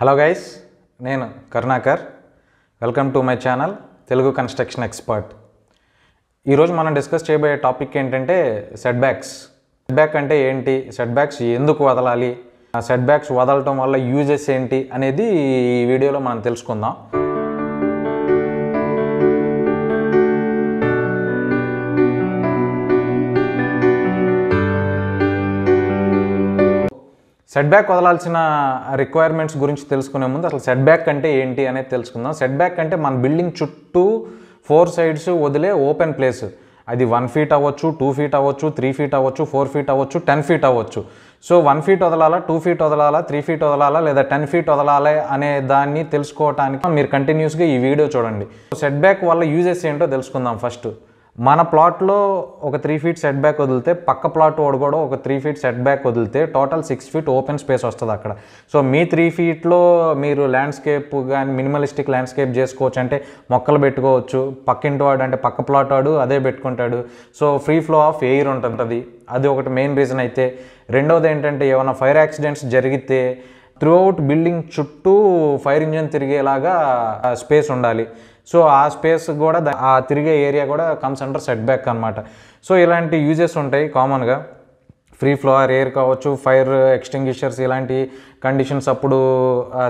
hello guys నేను Karunakar welcome to my channel Telugu construction expert ఈరోజు మనం డిస్కస్ చేయబోయే టాపిక్ ఏంటంటే సెట్ బ్యాక్స్ సెట్ బ్యాక్ అంటే ఏంటి సెట్ బ్యాక్స్ ఎందుకు వదలాలి సెట్ బ్యాక్స్ వదలటం వల్ల యూజెస్ ఏంటి అనేది ఈ వీడియోలో మనం తెలుసుకుందాం సెట్ బ్యాక్ వదలాల్సిన రిక్వైర్మెంట్స్ గురించి తెలుసుకునే ముందు అసలు సెట్ బ్యాక్ అంటే ఏంటి అనేది తెలుసుకుందాం సెట్ బ్యాక్ అంటే మన బిల్డింగ్ చుట్టూ ఫోర్ సైడ్స్ వదిలే ఓపెన్ ప్లేస్ అది వన్ ఫీట్ అవ్వచ్చు టూ ఫీట్ అవ్వచ్చు త్రీ ఫీట్ అవ్వచ్చు ఫోర్ ఫీట్ అవ్వచ్చు టెన్ ఫీట్ అవ్వచ్చు సో వన్ ఫీట్ వదలాలా టూ ఫీట్ వదలాలా త్రీ ఫీట్ వదలాలా లేదా టెన్ ఫీట్ వదలాలి అనే దాన్ని తెలుసుకోవటానికి మీరు కంటిన్యూస్గా ఈ వీడియో చూడండి సెట్ బ్యాక్ వల్ల యూజెస్ ఏంటో తెలుసుకుందాం ఫస్ట్ మన ప్లాట్లో ఒక త్రీ ఫీట్ సెట్ బ్యాక్ వదిలితే పక్క ప్లాట్ వాడు కూడా ఒక త్రీ ఫీట్ సెట్ బ్యాక్ వదిలితే total six feet open space వస్తుంది అక్కడ సో మీ త్రీ ఫీట్లో మీరు ల్యాండ్స్కేప్ కానీ మినిమలిస్టిక్ ల్యాండ్స్కేప్ చేసుకోవచ్చు అంటే మొక్కలు పెట్టుకోవచ్చు పక్కింటి వాడు అంటే పక్క ప్లాట్ వాడు అదే పెట్టుకుంటాడు so free flow of air ఉంటుంది అది ఒకటి మెయిన్ రీజన్ అయితే రెండోది ఏంటంటే ఏమైనా ఫైర్ యాక్సిడెంట్స్ జరిగితే త్రూఅవుట్ బిల్డింగ్ చుట్టూ ఫైర్ ఇంజిన్ తిరిగేలాగా స్పేస్ ఉండాలి సో ఆ స్పేస్ కూడా ఆ తిరిగే ఏరియా కూడా కమ్స్ అండర్ సెట్ బ్యాక్ అనమాట సో ఇలాంటి యూజెస్ ఉంటాయి కామన్గా ఫ్రీ ఫ్లోర్ ఎయిర్ కావచ్చు ఫైర్ ఎక్స్టింగ్విషర్స్ ఇలాంటి కండిషన్స్ అప్పుడు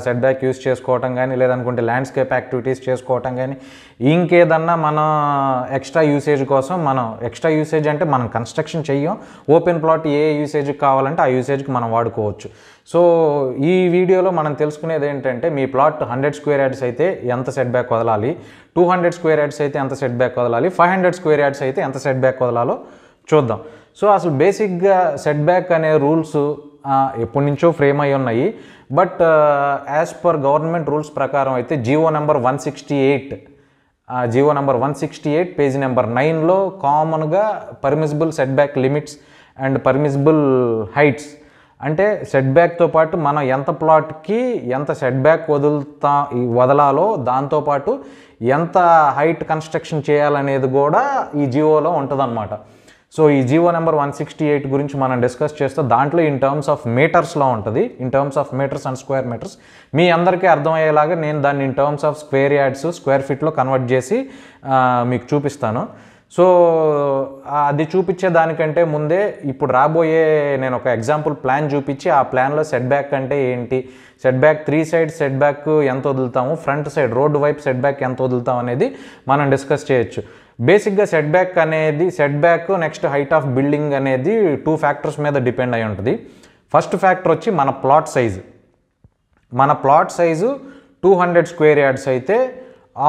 సెట్ బ్యాక్ యూస్ చేసుకోవటం కానీ లేదనుకుంటే ల్యాండ్స్కేప్ యాక్టివిటీస్ చేసుకోవటం కానీ ఇంకేదన్నా మన ఎక్స్ట్రా యూసేజ్ కోసం మనం ఎక్స్ట్రా యూసేజ్ అంటే మనం కన్స్ట్రక్షన్ చెయ్యం ఓపెన్ ప్లాట్ ఏ యూసేజ్కి కావాలంటే ఆ యూసేజ్కి మనం వాడుకోవచ్చు సో ఈ వీడియోలో మనం తెలుసుకునేది ఏంటంటే మీ ప్లాట్ హండ్రెడ్ స్క్వేర్ యార్డ్స్ అయితే ఎంత సెట్ బ్యాక్ వదలాలి టూ హండ్రెడ్ స్క్వేర్ యార్డ్స్ అయితే ఎంత సెట్ బ్యాక్ వదలాలి ఫైవ్ హండ్రెడ్ స్క్వేర్ యార్డ్స్ అయితే ఎంత సెట్ బ్యాక్ వదలాలో చూద్దాం సో అసలు బేసిక్గా సెట్ బ్యాక్ అనే రూల్స్ ఎప్పటి నుంచో ఫ్రేమ్ అయి ఉన్నాయి but as per government rules ప్రకారం అయితే GO number one sixty eight GO number one sixty eight page number నైన్లో కామన్గా permissible set back limits and permissible heights అంటే సెట్ బ్యాక్తో పాటు మనం ఎంత ప్లాట్కి ఎంత సెట్ బ్యాక్ వదులుతా వదలాలో దాంతోపాటు ఎంత హైట్ కన్స్ట్రక్షన్ చేయాలనేది కూడా ఈ జియోలో ఉంటుందన్నమాట సో ఈ GO number one sixty eight గురించి మనం డిస్కస్ చేస్తే దాంట్లో ఇన్ టర్మ్స్ ఆఫ్ మీటర్స్లో ఉంటుంది in terms of meters and square meters మీ అందరికీ అర్థమయ్యేలాగా నేను దాన్ని in terms of square yards square ఫీట్లో కన్వర్ట్ చేసి మీకు చూపిస్తాను సో అది చూపించే దానికంటే ముందే ఇప్పుడు రాబోయే నేను ఒక ఎగ్జాంపుల్ ప్లాన్ చూపించి ఆ ప్లాన్లో సెట్ బ్యాక్ అంటే ఏంటి set back three side set back ఎంత వదులుతాము ఫ్రంట్ సైడ్ రోడ్డు వైపు సెట్ బ్యాక్ ఎంత వదులుతాం అనేది మనం డిస్కస్ చేయొచ్చు బేసిక్గా సెట్ బ్యాక్ అనేది set back next height of building అనేది టూ ఫ్యాక్టర్స్ మీద డిపెండ్ అయి ఉంటుంది ఫస్ట్ ఫ్యాక్టర్ వచ్చి మన ప్లాట్ సైజు మన plot size two hundred square yards అయితే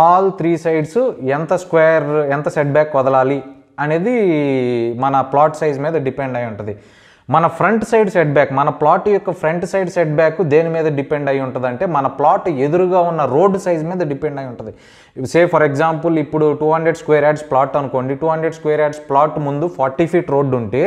ఆల్ త్రీ సైడ్స్ ఎంత స్క్వేర్ ఎంత సెట్ బ్యాక్ వదలాలి అనేది మన ప్లాట్ సైజ్ మీద డిపెండ్ అయి ఉంటుంది మన ఫ్రంట్ సైడ్ సెట్ బ్యాక్ మన ప్లాట్ యొక్క ఫ్రంట్ సైడ్ సెట్ బ్యాక్ దేని మీద డిపెండ్ అయి ఉంటుందంటే మన ప్లాట్ ఎదురుగా ఉన్న రోడ్డు సైజ్ మీద డిపెండ్ అయి ఉంటుంది సే ఫర్ ఎగ్జాంపుల్ ఇప్పుడు two hundred square yards plot అనుకోండి two hundred square yards plot ముందు ఫార్టీ ఫీట్ రోడ్డు ఉంటే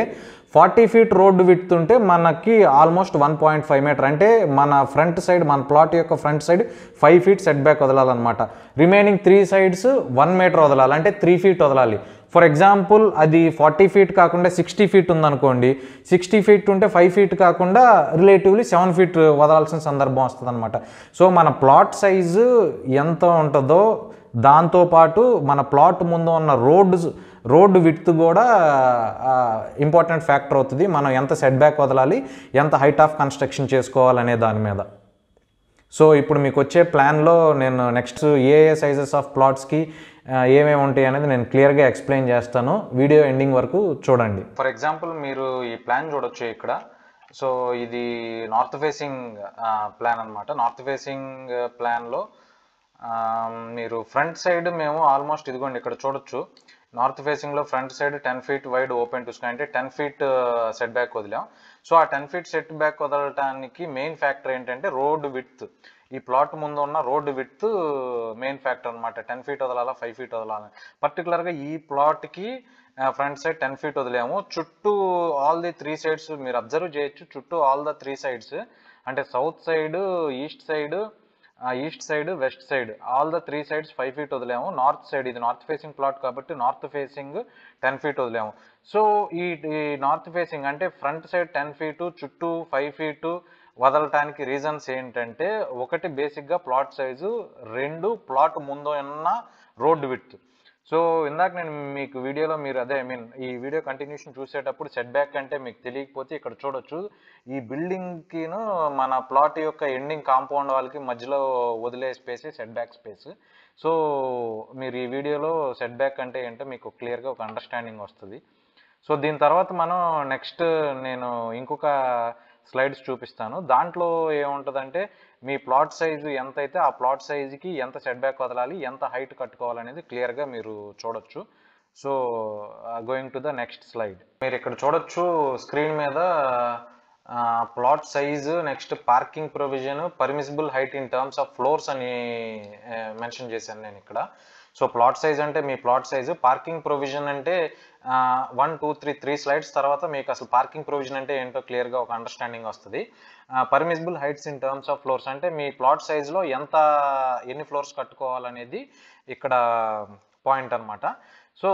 ఫార్టీ ఫీట్ రోడ్డు విడుతుంటే ఉంటే మనకి almost one point five meter అంటే మన ఫ్రంట్ సైడ్ మన ప్లాట్ యొక్క front side five feet set back వదలాలన్నమాట remaining three sides one meter వదలాలి అంటే త్రీ ఫీట్ వదలాలి ఫర్ ఎగ్జాంపుల్ అది ఫార్టీ ఫీట్ కాకుండా సిక్స్టీ ఫీట్ ఉందనుకోండి సిక్స్టీ ఫీట్ ఉంటే ఫైవ్ ఫీట్ కాకుండా రిలేటివ్లీ సెవెన్ ఫీట్ వదలాల్సిన సందర్భం వస్తుంది సో మన ప్లాట్ సైజు ఎంత ఉంటుందో దాంతోపాటు మన ప్లాట్ ముందు ఉన్న రోడ్స్ రోడ్డు విత్ కూడా ఇంపార్టెంట్ ఫ్యాక్టర్ అవుతుంది మనం ఎంత సెట్ బ్యాక్ వదలాలి ఎంత హైట్ ఆఫ్ కన్స్ట్రక్షన్ చేసుకోవాలనే దాని మీద సో ఇప్పుడు మీకు వచ్చే ప్లాన్లో నేను నెక్స్ట్ ఏ ఏ సైజెస్ ఆఫ్ ప్లాట్స్కి ఏమేమి ఉంటాయి అనేది నేను క్లియర్గా ఎక్స్ప్లెయిన్ చేస్తాను వీడియో ఎండింగ్ వరకు చూడండి ఫర్ ఎగ్జాంపుల్ మీరు ఈ ప్లాన్ చూడొచ్చు ఇక్కడ సో ఇది నార్త్ ఫేసింగ్ ప్లాన్ అనమాట నార్త్ ఫేసింగ్ ప్లాన్లో లో మీరు ఫ్రంట్ సైడ్ మేము ఆల్మోస్ట్ ఇదిగోండి ఇక్కడ చూడొచ్చు నార్త్ ఫేసింగ్లో front side ten feet wide open to sky అంటే టెన్ ఫీట్ సెట్ బ్యాక్ వదిలాం సో ఆ టెన్ ఫీట్ సెట్ బ్యాక్ వదలటానికి మెయిన్ ఫ్యాక్టర్ ఏంటంటే రోడ్డు విత్ ఈ ప్లాట్ ముందు ఉన్న రోడ్డు విత్ మెయిన్ ఫ్యాక్టర్ అనమాట టెన్ ఫీట్ వదలాలా ఫైవ్ ఫీట్ వదలాలని పర్టికులర్గా ఈ ప్లాట్కి ఫ్రంట్ సైడ్ టెన్ ఫీట్ వదిలేము చుట్టూ ఆల్ ది త్రీ సైడ్స్ మీరు అబ్జర్వ్ చేయొచ్చు చుట్టూ ఆల్ ద త్రీ సైడ్స్ అంటే south side east side east side west side all the three sides five feet వదిలేము నార్త్ సైడ్ ఇది నార్త్ ఫేసింగ్ ప్లాట్ కాబట్టి north facing ten feet వదిలేము so ఈ north facing అంటే front side ten feet చుట్టూ five feet వదలటానికి reasons ఏంటంటే ఒకటి బేసిక్గా ప్లాట్ సైజు రెండు ప్లాట్ ముందు ఉన్న రోడ్డు విత్ సో ఇందాక నేను మీకు వీడియోలో మీరు అదే ఐ మీన్ ఈ వీడియో కంటిన్యూషన్ చూసేటప్పుడు సెట్ బ్యాక్ అంటే మీకు తెలియకపోతే ఇక్కడ చూడొచ్చు ఈ బిల్డింగ్కిను మన ప్లాట్ యొక్క ఎండింగ్ కాంపౌండ్ వాళ్ళకి మధ్యలో వదిలే space set back space so మీరు ఈ వీడియోలో సెట్ బ్యాక్ అంటే ఏంటో మీకు క్లియర్గా ఒక అండర్స్టాండింగ్ వస్తుంది సో దీని తర్వాత మనం నెక్స్ట్ నేను ఇంకొక స్లైడ్స్ చూపిస్తాను దాంట్లో ఏముంటుందంటే మీ ప్లాట్ సైజు ఎంత అయితే ఆ ప్లాట్ సైజుకి ఎంత సెట్ బ్యాక్ వదలాలి ఎంత హైట్ కట్టుకోవాలనేది క్లియర్గా మీరు చూడొచ్చు so going to the next slide మీరు ఇక్కడ చూడొచ్చు స్క్రీన్ మీద plot size next parking provision permissible height in terms of floors అని మెన్షన్ uh, చేశాను నేను ఇక్కడ సో ప్లాట్ సైజ్ అంటే మీ ప్లాట్ సైజు పార్కింగ్ ప్రొవిజన్ అంటే one two three three slides తర్వాత మీకు అసలు పార్కింగ్ ప్రొవిజన్ అంటే ఏంటో క్లియర్గా ఒక అండర్స్టాండింగ్ వస్తుంది permissible heights in terms of floors అంటే మీ ప్లాట్ సైజ్లో ఎంత ఎన్ని ఫ్లోర్స్ కట్టుకోవాలనేది ఇక్కడ పాయింట్ అనమాట సో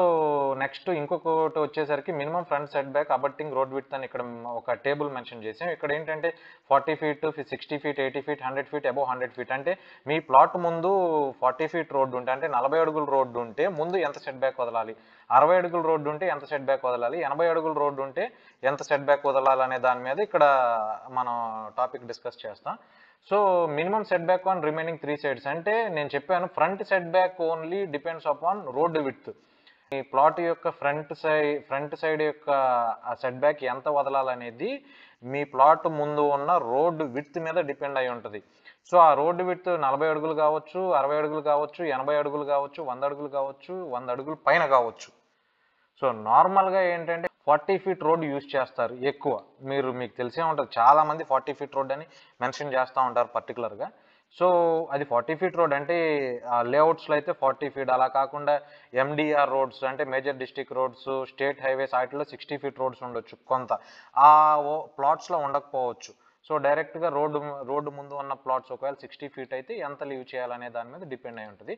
నెక్స్ట్ ఇంకొకటి వచ్చేసరికి minimum front set back abutting road width అని ఇక్కడ ఒక టేబుల్ మెన్షన్ చేసాం ఇక్కడ ఏంటంటే forty feet sixty feet eighty feet hundred feet above hundred feet అంటే మీ ప్లాట్ ముందు ఫార్టీ ఫీట్ రోడ్డు ఉంటే అంటే నలభై అడుగుల రోడ్డు ఉంటే ముందు ఎంత సెట్ బ్యాక్ వదలాలి అరవై అడుగుల రోడ్డు ఉంటే ఎంత సెట్ బ్యాక్ వదలాలి ఎనభై అడుగుల రోడ్డు ఉంటే ఎంత సెట్ బ్యాక్ వదలాలి అనే దాని మీద ఇక్కడ మనం టాపిక్ డిస్కస్ చేస్తాం so minimum set back on remaining three sides అంటే నేను చెప్పాను front set back only depends upon road width ఈ ప్లాట్ యొక్క ఫ్రంట్ సైడ్ ఫ్రంట్ సైడ్ యొక్క సెట్ బ్యాక్ ఎంత వదలాలనేది మీ ప్లాట్ ముందు ఉన్న రోడ్డు విడ్త్ మీద డిపెండ్ అయి ఉంటుంది సో ఆ రోడ్డు విడ్త్ నలభై అడుగులు కావచ్చు అరవై అడుగులు కావచ్చు ఎనభై అడుగులు కావచ్చు వంద అడుగులు కావచ్చు వంద అడుగులు పైన కావచ్చు సో నార్మల్గా ఏంటంటే ఫార్టీ ఫీట్ రోడ్ యూజ్ చేస్తారు ఎక్కువ మీరు మీకు తెలిసే ఉంటుంది చాలామంది ఫార్టీ ఫీట్ రోడ్ అని మెన్షన్ చేస్తూ ఉంటారు పర్టికులర్గా సో అది ఫార్టీ ఫీట్ రోడ్ అంటే లేఅవుట్స్లో అయితే ఫార్టీ ఫీట్ అలా కాకుండా ఎండిఆర్ రోడ్స్ అంటే major district roads state highways వాటిలో సిక్స్టీ ఫీట్ రోడ్స్ ఉండొచ్చు కొంత ఆ ప్లాట్స్లో ఉండకపోవచ్చు సో డైరెక్ట్గా రోడ్డు రోడ్డు ముందు ఉన్న ప్లాట్స్ ఒకవేళ సిక్స్టీ ఫీట్ అయితే ఎంత లీవ్ చేయాలనే దాని మీద డిపెండ్ అయి ఉంటుంది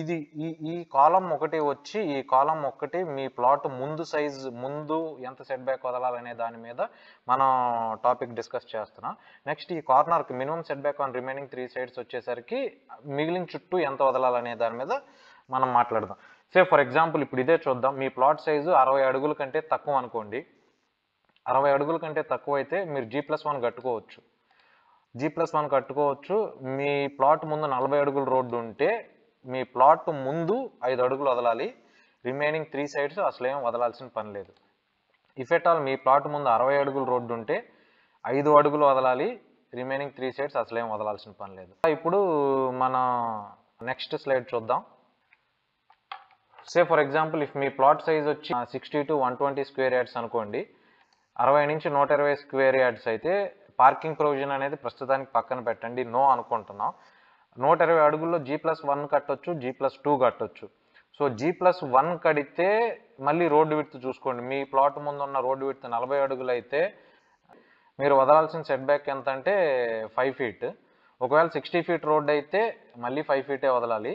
ఇది ఈ ఈ కాలం ఒకటి వచ్చి ఈ కాలం ఒకటి మీ ప్లాట్ ముందు సైజ్ ముందు ఎంత సెట్ బ్యాక్ వదలాలనే దాని మీద మనం టాపిక్ డిస్కస్ చేస్తున్నాం నెక్స్ట్ ఈ కార్నర్కి minimum set back on remaining three sides వచ్చేసరికి మిగిలిన చుట్టూ ఎంత వదలాలనే దాని మీద మనం మాట్లాడదాం సే ఫర్ ఎగ్జాంపుల్ ఇప్పుడు ఇదే చూద్దాం మీ ప్లాట్ సైజు అరవై అడుగుల కంటే తక్కువ అనుకోండి అరవై అడుగుల కంటే తక్కువ అయితే మీరు జీ ప్లస్ వన్ కట్టుకోవచ్చు జీ ప్లస్ వన్ కట్టుకోవచ్చు మీ ప్లాట్ ముందు నలభై అడుగుల రోడ్డు ఉంటే మీ ప్లాట్ ముందు ఐదు అడుగులు వదలాలి రిమైనింగ్ త్రీ సైడ్స్ అసలేం వదలాల్సిన పని లేదు ఇఫ్ ఎట్ ఆల్ మీ ప్లాట్ ముందు అరవై అడుగుల రోడ్డు ఉంటే ఐదు అడుగులు వదలాలి రిమైనింగ్ త్రీ సైడ్స్ అసలేం వదలాల్సిన పని లేదు ఇప్పుడు మన నెక్స్ట్ స్లైడ్ చూద్దాం సే ఫర్ ఎగ్జాంపుల్ ఇఫ్ మీ ప్లాట్ సైజ్ వచ్చి sixty to one twenty square yards అనుకోండి అరవై నుంచి నూట ఇరవై స్క్వేర్ యార్డ్స్ అయితే పార్కింగ్ ప్రొవిజన్ అనేది ప్రస్తుతానికి పక్కన పెట్టండి నో అనుకుంటున్నాం నూట ఇరవై అడుగుల్లో జీ ప్లస్ వన్ కట్టొచ్చు జీ ప్లస్ టూ కట్టొచ్చు సో జీ ప్లస్ వన్ కడితే మళ్ళీ రోడ్డు విడుతు చూసుకోండి మీ ప్లాట్ ముందు ఉన్న రోడ్డు విడుతు నలభై అడుగులు అయితే మీరు వదలాల్సిన సెట్ బ్యాక్ ఎంత అంటే ఫైవ్ ఫీట్ ఒకవేళ సిక్స్టీ ఫీట్ రోడ్ అయితే మళ్ళీ ఫైవ్ ఫీటే వదలాలి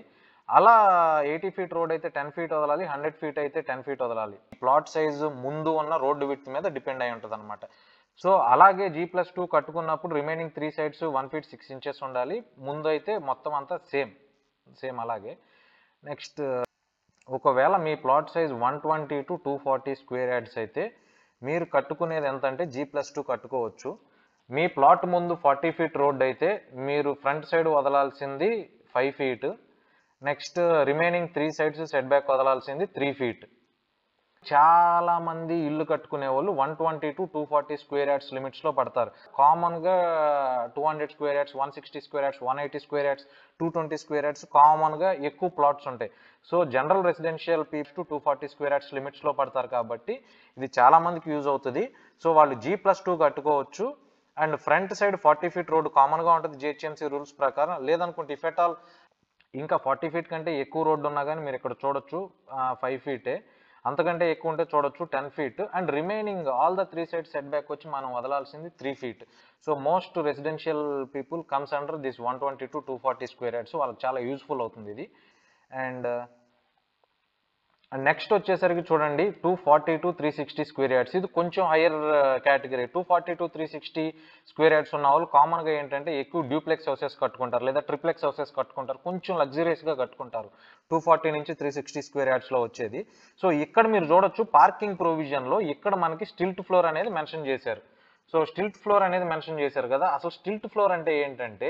అలా ఎయిటీ ఫీట్ రోడ్ అయితే టెన్ ఫీట్ వదలాలి హండ్రెడ్ ఫీట్ అయితే టెన్ ఫీట్ వదలాలి ప్లాట్ సైజు ముందు ఉన్న రోడ్డు విత్ మీద డిపెండ్ అయి ఉంటుంది అనమాట సో అలాగే జీ ప్లస్ టూ కట్టుకున్నప్పుడు remaining three sides one feet six inches ఉండాలి ముందు అయితే మొత్తం అంతా సేమ్ సేమ్ అలాగే నెక్స్ట్ ఒకవేళ మీ plot size one twenty to two forty square yards అయితే మీరు కట్టుకునేది ఎంత అంటే జీ ప్లస్ టూ కట్టుకోవచ్చు మీ ప్లాట్ ముందు ఫార్టీ ఫీట్ రోడ్ అయితే మీరు ఫ్రంట్ సైడ్ వదలాల్సింది five feet next remaining three sides set back వదలాల్సింది త్రీ ఫీట్ చాలామంది ఇల్లు కట్టుకునే వాళ్ళు one twenty to two forty square yards లిమిట్స్లో పడతారు కామన్గా two hundred square yards one sixty square yards one eighty square yards two twenty square yards కామన్గా ఎక్కువ ప్లాట్స్ ఉంటాయి so general residential peeps to two forty square yards లిమిట్స్లో పడతారు కాబట్టి ఇది చాలామందికి యూజ్ అవుతుంది సో వాళ్ళు జీ ప్లస్ టూ కట్టుకోవచ్చు and front side forty feet road కామన్గా ఉంటుంది జిహెచ్ఎంసీ రూల్స్ ప్రకారం లేదనుకుంటే ఇఫ్ ఎట్ ఆల్ ఇంకా ఫార్టీ ఫీట్ కంటే ఎక్కువ రోడ్డు ఉన్నా కానీ మీరు ఇక్కడ చూడొచ్చు ఫైవ్ ఫీటే అంతకంటే ఎక్కువ ఉంటే చూడొచ్చు ten feet and remaining all the three side set back వచ్చి మనం వదలాల్సింది three feet so most residential people comes under this one twenty to two forty square yards వాళ్ళకి చాలా యూజ్ఫుల్ అవుతుంది ఇది అండ్ నెక్స్ట్ వచ్చేసరికి చూడండి two forty to three sixty square yards ఇది కొంచెం higher category two forty to three sixty square yards ఉన్న వాళ్ళు కామన్గా ఏంటంటే ఎక్కువ డ్యూప్లెక్స్ హౌసెస్ కట్టుకుంటారు లేదా ట్రిప్లెక్స్ హౌసెస్ కట్టుకుంటారు కొంచెం లగ్జరియస్గా కట్టుకుంటారు టూ ఫార్టీ నుంచి త్రీ సిక్స్టీ స్క్వేర్ యార్డ్స్లో వచ్చేది సో ఇక్కడ మీరు చూడొచ్చు పార్కింగ్ ప్రొవిజన్లో ఇక్కడ మనకి స్టిల్ట్ ఫ్లోర్ అనేది మెన్షన్ చేశారు సో స్టిల్ట్ ఫ్లోర్ అనేది మెన్షన్ చేశారు కదా అసలు స్టిల్ట్ ఫ్లోర్ అంటే ఏంటంటే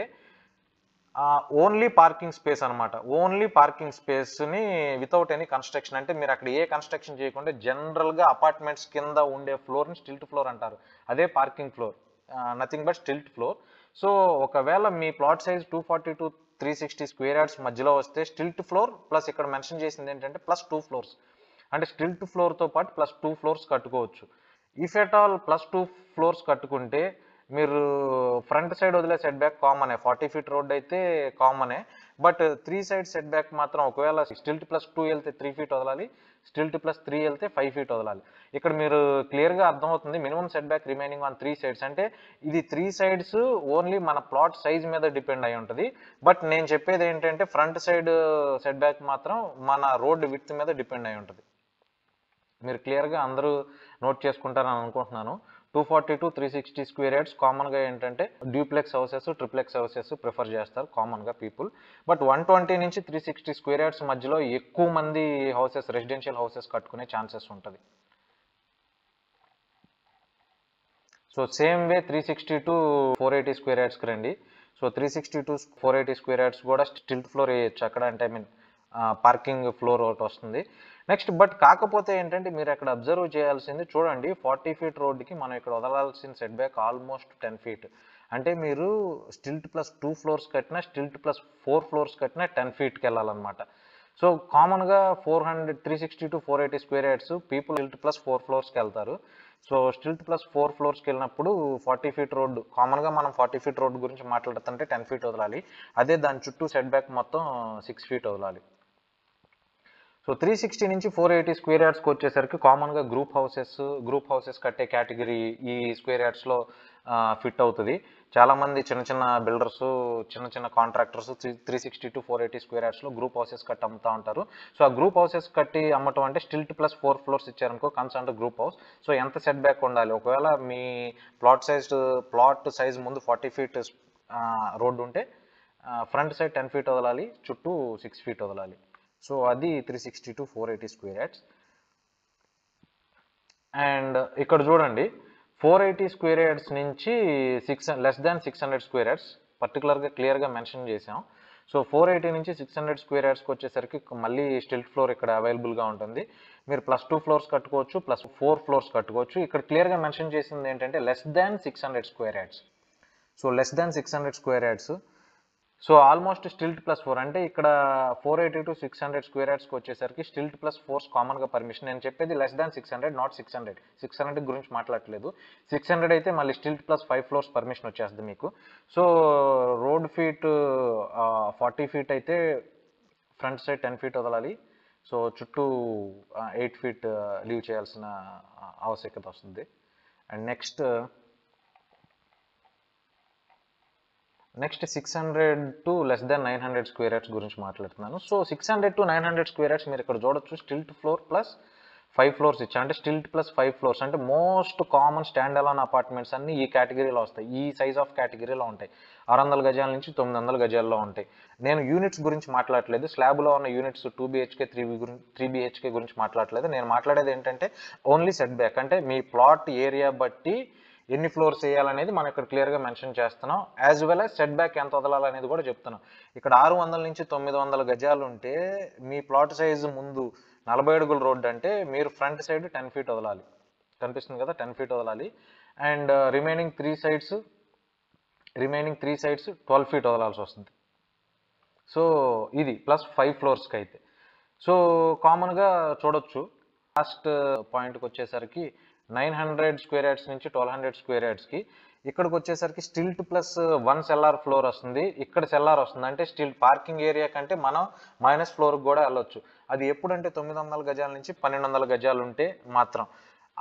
ఓన్లీ పార్కింగ్ స్పేస్ అనమాట ఓన్లీ పార్కింగ్ స్పేస్ని వితౌట్ ఎనీ కన్స్ట్రక్షన్ అంటే మీరు అక్కడ ఏ కన్స్ట్రక్షన్ చేయకుండా జనరల్గా అపార్ట్మెంట్స్ కింద ఉండే ఫ్లోర్ని స్టిల్ట్ ఫ్లోర్ అంటారు అదే parking floor nothing but stilt floor so ఒకవేళ మీ plot size two forty to three sixty square yards మధ్యలో వస్తే స్టిల్ట్ ఫ్లోర్ ప్లస్ ఇక్కడ మెన్షన్ చేసింది ఏంటంటే ప్లస్ టూ ఫ్లోర్స్ అంటే స్టిల్ట్ ఫ్లోర్తో పాటు ప్లస్ టూ ఫ్లోర్స్ కట్టుకోవచ్చు if at all plus two floors కట్టుకుంటే మీరు ఫ్రంట్ సైడ్ వదిలే set back common forty feet road అయితే కామనే but three side set back మాత్రం ఒకవేళ స్టిల్ట్ ప్లస్ టూ వెళ్తే త్రీ ఫీట్ వదలాలి స్టిల్ట్ ప్లస్ త్రీ వెళ్తే ఫైవ్ ఫీట్ వదలాలి ఇక్కడ మీరు క్లియర్గా అర్థమవుతుంది minimum set back remaining on three sides అంటే ఇది త్రీ సైడ్స్ ఓన్లీ మన ప్లాట్ సైజ్ మీద డిపెండ్ అయి ఉంటుంది బట్ నేను చెప్పేది ఏంటంటే ఫ్రంట్ సైడ్ సెట్ బ్యాక్ మాత్రం మన రోడ్ విత్ మీద డిపెండ్ అయి ఉంటుంది మీరు క్లియర్గా అందరూ నోట్ చేసుకుంటారని అనుకుంటున్నాను two forty to three sixty square yards కామన్గా ఏంటంటే duplex houses triplex houses prefer చేస్తారు కామన్గా పీపుల్ బట్ వన్ ట్వంటీ నుంచి త్రీ సిక్స్టీ స్క్వేర్ యార్డ్స్ మధ్యలో ఎక్కువ మంది హౌసెస్ రెసిడెన్షియల్ హౌసెస్ కట్టుకునే ఛాన్సెస్ ఉంటుంది so same way three sixty to four eighty square యార్డ్స్కి రండి so three sixty to four eighty square yards కూడా స్టిల్ ఫ్లోర్ వేయచ్చు అక్కడ అంటే ఐ మీన్ పార్కింగ్ ఫ్లోర్ ఒకటి వస్తుంది నెక్స్ట్ బట్ కాకపోతే ఏంటంటే మీరు అక్కడ అబ్జర్వ్ చేయాల్సింది చూడండి ఫార్టీ ఫీట్ రోడ్డుకి మనం ఇక్కడ వదలాల్సిన set back almost ten feet అంటే మీరు స్టిల్ట్ ప్లస్ టూ ఫ్లోర్స్ కట్టినా స్టిల్ట్ ప్లస్ ఫోర్ ఫ్లోర్స్ కట్టినా టెన్ ఫీట్కి వెళ్ళాలన్నమాట సో కామన్గా four hundred three sixty to four eighty square yards people stilt plus four ఫ్లోర్స్కి వెళ్తారు సో స్టిల్ట్ ప్లస్ ఫోర్ ఫ్లోర్స్కి వెళ్ళినప్పుడు ఫార్టీ ఫీట్ రోడ్డు కామన్గా మనం ఫార్టీ ఫీట్ రోడ్డు గురించి మాట్లాడుతుంటే టెన్ ఫీట్ వదలాలి అదే దాని చుట్టూ సెట్ బ్యాక్ మొత్తం సిక్స్ ఫీట్ వదలాలి సో త్రీ సిక్స్టీ నుంచి ఫోర్ ఎయిటీ స్క్వేర్ యార్డ్స్కి వచ్చేసరికి కామన్గా గ్రూప్ హౌసెస్ గ్రూప్ హౌసెస్ కట్టే కేటగిరీ ఈ స్క్వేర్ యార్డ్స్లో ఫిట్ అవుతుంది చాలామంది చిన్న చిన్న బిల్డర్స్ చిన్న చిన్న contractors three three sixty to four eighty square యార్డ్స్లో గ్రూప్ హౌసెస్ కట్టి అమ్ముతూ ఉంటారు సో ఆ గ్రూప్ హౌసెస్ కట్టి అమ్మటం అంటే స్టిల్ట్ ప్లస్ ఫోర్ ఫ్లోర్స్ ఇచ్చారనుకో కన్సర్న్ గ్రూప్ హౌస్ సో ఎంత సెట్ బ్యాక్ ఉండాలి ఒకవేళ మీ ప్లాట్ సైజ్ ప్లాట్ సైజ్ ముందు ఫార్టీ ఫీట్ రోడ్డు ఉంటే ఫ్రంట్ సైడ్ టెన్ ఫీట్ వదలాలి చుట్టూ సిక్స్ ఫీట్ వదలాలి సో అది three sixty to four eighty square yards and ఇక్కడ చూడండి ఫోర్ ఎయిటీ స్క్వేర్ యాడ్స్ నుంచి six less than six hundred square yards పర్టికులర్గా క్లియర్గా మెన్షన్ చేసాం సో ఫోర్ ఎయిటీ నుంచి సిక్స్ హండ్రెడ్ స్క్వేర్ యాడ్స్కి వచ్చేసరికి మళ్ళీ స్టిల్ట్ ఫ్లోర్ ఇక్కడ అవైలబుల్గా ఉంటుంది మీరు ప్లస్ టూ ఫ్లోర్స్ కట్టుకోవచ్చు ప్లస్ ఫోర్ ఫ్లోర్స్ కట్టుకోవచ్చు ఇక్కడ క్లియర్గా మెన్షన్ చేసింది ఏంటంటే less than six hundred square yards so less than six hundred square yards so almost stilt plus four అంటే ఇక్కడ four eighty to six hundred square యాడ్స్కి వచ్చేసరికి స్టిల్ట్ ప్లస్ ఫోర్స్ కామన్గా పర్మిషన్ నేను చెప్పేది less than six hundred not six hundred six hundred గురించి మాట్లాడలేదు six hundred అయితే మళ్ళీ stilt plus five floors permission వచ్చేస్తుంది మీకు so road feet forty feet అయితే ఫ్రంట్ సైడ్ టెన్ ఫీట్ వదలాలి సో చుట్టూ ఎయిట్ ఫీట్ లీవ్ చేయాల్సిన ఆవశ్యకత వస్తుంది and next next six hundred to less than nine hundred square yards గురించి మాట్లాడుతున్నాను so six hundred to nine hundred square yards మీరు ఇక్కడ చూడొచ్చు stilt floor plus five floors ఇచ్చా అంటే స్టిల్ట్ ప్లస్ ఫైవ్ ఫ్లోర్స్ అంటే మోస్ట్ కామన్ స్టాండ్ అలాన్ apartments అన్ని ఈ కేటగిరీలో వస్తాయి ఈ సైజ్ ఆఫ్ కేటగిరీలో ఉంటాయి ఆరు వందల గజాల నుంచి తొమ్మిది వందల గజాల్లో ఉంటాయి నేను యూనిట్స్ గురించి మాట్లాడలేదు స్లాబ్లో ఉన్న యూనిట్స్ టూ బీహెచ్కే త్రీ గురించి త్రీ బీహెచ్కే గురించి మాట్లాడలేదు నేను మాట్లాడేది ఏంటంటే ఓన్లీ సెట్ బ్యాక్ అంటే మీ ప్లాట్ ఏరియా బట్టి ఎన్ని ఫ్లోర్స్ వేయాలనేది మనం ఇక్కడ క్లియర్గా మెన్షన్ చేస్తున్నాం as well as set back ఎంత వదలాలనేది కూడా చెప్తున్నాం ఇక్కడ ఆరు వందల నుంచి తొమ్మిది వందల గజాలు ఉంటే మీ ప్లాట్ సైజు ముందు నలభై అడుగుల రోడ్డు అంటే మీరు ఫ్రంట్ సైడ్ టెన్ ఫీట్ వదలాలి కనిపిస్తుంది కదా టెన్ ఫీట్ వదలాలి and remaining three sides remaining three sides twelve feet వదలాల్సి వస్తుంది సో ఇది ప్లస్ ఫైవ్ ఫ్లోర్స్కి అయితే సో కామన్గా చూడొచ్చు లాస్ట్ పాయింట్కి uh, వచ్చేసరికి నైన్ హండ్రెడ్ స్క్వేర్ యార్డ్స్ నుంచి ట్వెల్వ్ హండ్రెడ్ స్క్వేర్ యార్డ్స్కి ఇక్కడికి వచ్చేసరికి stilt plus one cellar floor వస్తుంది ఇక్కడ సెల్లార్ వస్తుంది అంటే స్టిల్ పార్కింగ్ ఏరియా కంటే మనం మైనస్ ఫ్లోర్కి కూడా వెళ్ళొచ్చు అది ఎప్పుడంటే తొమ్మిది వందల గజాల నుంచి పన్నెండు వందల గజాలు ఉంటే మాత్రం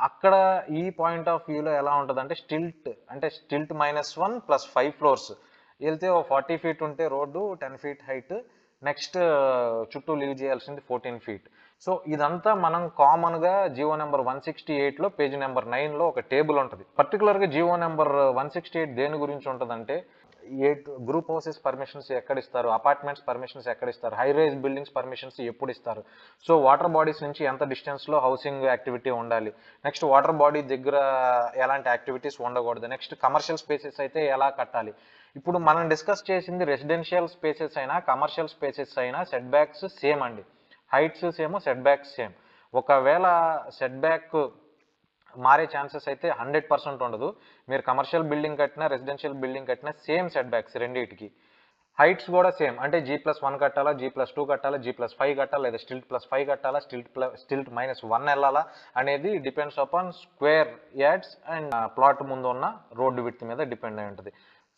అక్కడ ఈ పాయింట్ ఆఫ్ వ్యూలో ఎలా ఉంటుంది అంటే స్టిల్ట్ అంటే stilt minus one plus five floors వెళ్తే ఓ ఫార్టీ ఫీట్ ఉంటే road ten feet height next చుట్టూ లీవ్ చేయాల్సింది ఫోర్టీన్ ఫీట్ సో ఇదంతా మనం కామన్గా జియో నెంబర్ వన్ సిక్స్టీ ఎయిట్లో పేజ్ నెంబర్ నైన్లో ఒక టేబుల్ ఉంటుంది పర్టికులర్గా G O number one sixty eight దేని గురించి ఉంటుందంటే ఏ గ్రూప్ హౌసెస్ పర్మిషన్స్ ఎక్కడ ఇస్తారు అపార్ట్మెంట్స్ పర్మిషన్స్ ఎక్కడ ఇస్తారు హై రైజ్ బిల్డింగ్స్ పర్మిషన్స్ ఎప్పుడు ఇస్తారు సో వాటర్ బాడీస్ నుంచి ఎంత డిస్టెన్స్లో హౌసింగ్ యాక్టివిటీ ఉండాలి నెక్స్ట్ వాటర్ బాడీ దగ్గర ఎలాంటి యాక్టివిటీస్ ఉండకూడదు నెక్స్ట్ కమర్షియల్ స్పేసెస్ అయితే ఎలా కట్టాలి ఇప్పుడు మనం డిస్కస్ చేసింది రెసిడెన్షియల్ స్పేసెస్ అయినా కమర్షియల్ స్పేసెస్ అయినా సెట్ బ్యాక్స్ సేమ్ అండి heights same set backs same ఒకవేళ సెట్ బ్యాక్ మారే ఛాన్సెస్ అయితే హండ్రెడ్ పర్సెంట్ ఉండదు మీరు కమర్షియల్ బిల్డింగ్ కట్టినా రెసిడెన్షియల్ బిల్డింగ్ కట్టినా సేమ్ సెట్ బ్యాక్స్ రెండింటికి హైట్స్ కూడా సేమ్ అంటే జీ ప్లస్ వన్ కట్టాలా జీ ప్లస్ టూ కట్టాలా జీ ప్లస్ ఫైవ్ కట్టాలా లేదా స్టిల్ట్ ప్లస్ ఫైవ్ కట్టాలా stilt plus stilt minus one వెళ్ళాలా అనేది depends upon square yards and plot ముందు ఉన్న రోడ్డు విడ్తి మీద డిపెండ్ అయి ఉంటుంది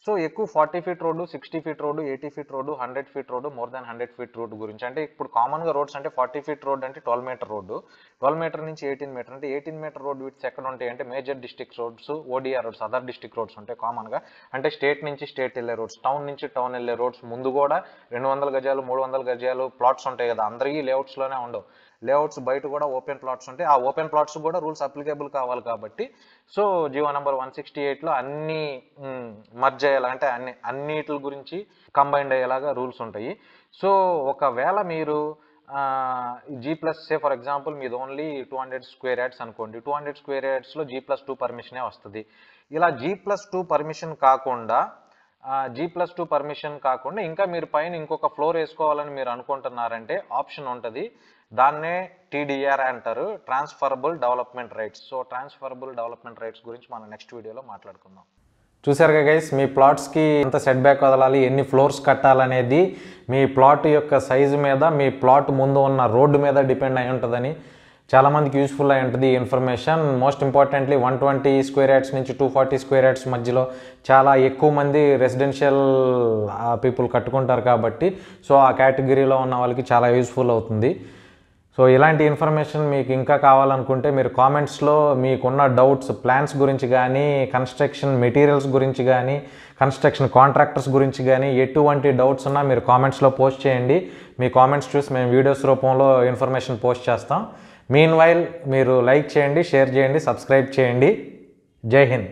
సో ఎక్కువ forty feet road sixty feet road eighty feet road hundred feet road more than hundred feet road గురించి అంటే ఇప్పుడు కామన్గా రోడ్స్ అంటే ఫార్టీ ఫీట్ రోడ్ అంటే twelve meter road twelve meter నుంచి ఎయిటీన్ మీటర్ అంటే ఎయిటీన్ మీటర్ రోడ్ విట్స్ ఎక్కడ ఉంటాయి అంటే major district roads ODR roads other district roads ఉంటాయి కామన్గా అంటే స్టేట్ నుంచి స్టేట్ వెళ్ళే రోడ్స్ టౌన్ నుంచి టౌన్ వెళ్ళే రోడ్స్ ముందు కూడా రెండు వందల గజాలు మూడు వందల గజాలు ప్లాట్స్ ఉంటాయి కదా అందరికీ లేఅవుట్స్లోనే ఉండవు లేఅవుట్స్ బయట కూడా ఓపెన్ ప్లాట్స్ ఉంటాయి ఆ ఓపెన్ ప్లాట్స్ కూడా రూల్స్ అప్లికేబుల్ కావాలి కాబట్టి so G O number one sixty ఎయిట్లో అన్ని మర్జ్ అయ్యేలా అంటే అన్ని అన్నిటి గురించి కంబైండ్ అయ్యేలాగా రూల్స్ ఉంటాయి సో ఒకవేళ మీరు G plus say for example మీద only two hundred square yards అనుకోండి టూ హండ్రెడ్ స్క్వేర్ యాడ్స్లో జీ ప్లస్ టూ పర్మిషనే వస్తుంది ఇలా జీ ప్లస్ టూ పర్మిషన్ కాకుండా జీ ప్లస్ టూ పర్మిషన్ కాకుండా ఇంకా మీరు పైన ఇంకొక ఫ్లోర్ వేసుకోవాలని మీరు అనుకుంటున్నారంటే ఆప్షన్ ఉంటుంది దాన్నే టీడీఆర్ అంటారు transferable development rights so transferable development rights గురించి మనం నెక్స్ట్ వీడియోలో మాట్లాడుకుందాం చూసారుగా గైస్ మీ ప్లాట్స్కి ఎంత సెట్ బ్యాక్ వదలాలి ఎన్ని ఫ్లోర్స్ కట్టాలనేది మీ ప్లాట్ యొక్క సైజు మీద మీ ప్లాట్ ముందు ఉన్న రోడ్డు మీద డిపెండ్ అయి ఉంటుందని చాలామందికి యూస్ఫుల్ అయి ఉంటుంది ఈ information most importantly one twenty square yards నుంచి టూ ఫార్టీ స్క్వేర్ యాడ్స్ మధ్యలో చాలా ఎక్కువ మంది రెసిడెన్షియల్ పీపుల్ కట్టుకుంటారు కాబట్టి సో ఆ కేటగిరీలో ఉన్న వాళ్ళకి చాలా యూస్ఫుల్ అవుతుంది సో ఇలాంటి ఇన్ఫర్మేషన్ మీకు ఇంకా కావాలనుకుంటే మీరు కామెంట్స్లో మీకున్న డౌట్స్ ప్లాన్స్ గురించి కానీ కన్స్ట్రక్షన్ మెటీరియల్స్ గురించి కానీ కన్స్ట్రక్షన్ కాంట్రాక్టర్స్ గురించి కానీ ఎటువంటి డౌట్స్ ఉన్నా మీరు కామెంట్స్లో పోస్ట్ చేయండి మీ కామెంట్స్ చూసి మేము వీడియోస్ రూపంలో ఇన్ఫర్మేషన్ పోస్ట్ చేస్తాం మీన్ వైల్ మీరు లైక్ చేయండి షేర్ చేయండి సబ్స్క్రైబ్ చేయండి జై హింద్